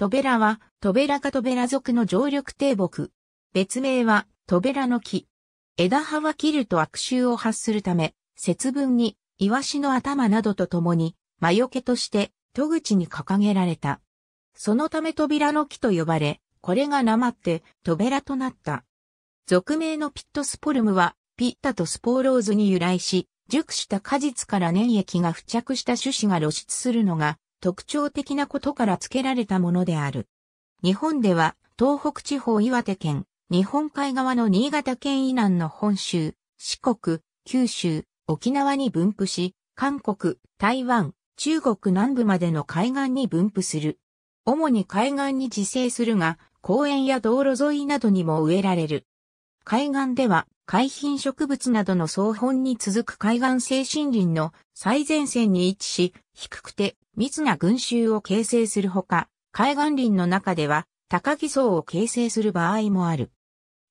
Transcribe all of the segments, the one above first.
トベラは、トベラかトベラ族の常緑低木。別名は、トベラの木。枝葉は切ると悪臭を発するため、節分に、イワシの頭などと共に、魔除けとして、戸口に掲げられた。そのためトベラの木と呼ばれ、これがなまって、トベラとなった。俗名のピットスポルムは、ピッタとスポーローズに由来し、熟した果実から粘液が付着した種子が露出するのが特徴的なことから付けられたものである。日本では、東北地方岩手県、日本海側の新潟県以南の本州、四国、九州、沖縄に分布し、韓国、台湾、中国南部までの海岸に分布する。主に海岸に自生するが、公園や道路沿いなどにも植えられる。海岸では海浜植物などの総本に続く海岸性森林の最前線に位置し、低くて密な群衆を形成するほか、海岸林の中では高木層を形成する場合もある。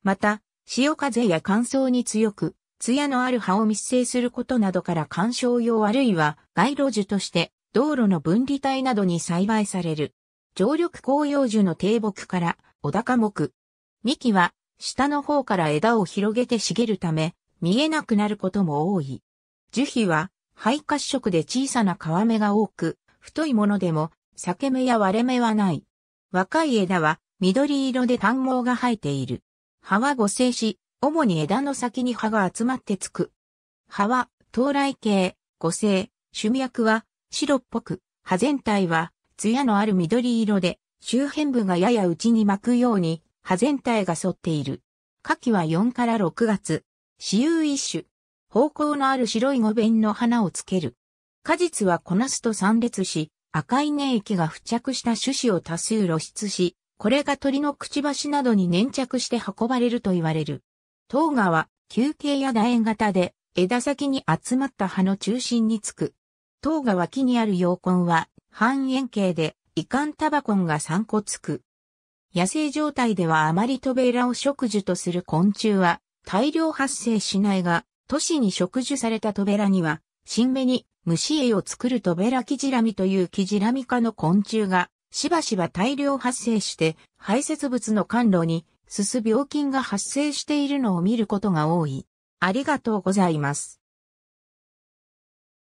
また、潮風や乾燥に強く、艶のある葉を密生することなどから観賞用あるいは街路樹として道路の分離帯などに栽培される。常緑広葉樹の低木から小高木。幹は下の方から枝を広げて茂るため、見えなくなることも多い。樹皮は、肺褐色で小さな皮目が多く、太いものでも、裂け目や割れ目はない。若い枝は、緑色で単毛が生えている。葉は五星し、主に枝の先に葉が集まってつく。葉は、到来系、五星、種脈は、白っぽく、葉全体は、艶のある緑色で、周辺部がやや内に巻くように、葉全体が沿っている。夏季は4から6月。雌雄一種。方向のある白い五弁の花をつける。果実はこなすと散列し、赤い粘液が付着した種子を多数露出し、これが鳥のくちばしなどに粘着して運ばれると言われる。糖芽は球形や楕円型で枝先に集まった葉の中心につく。糖芽脇にある葉根は半円形で、遺憾タバコンが3個つく。野生状態ではあまりトベラを植樹とする昆虫は大量発生しないが、都市に植樹されたトベラには、新芽に虫栄を作るトベラキジラミというキジラミ科の昆虫が、しばしば大量発生して、排泄物の管路に、すす病菌が発生しているのを見ることが多い。ありがとうございます。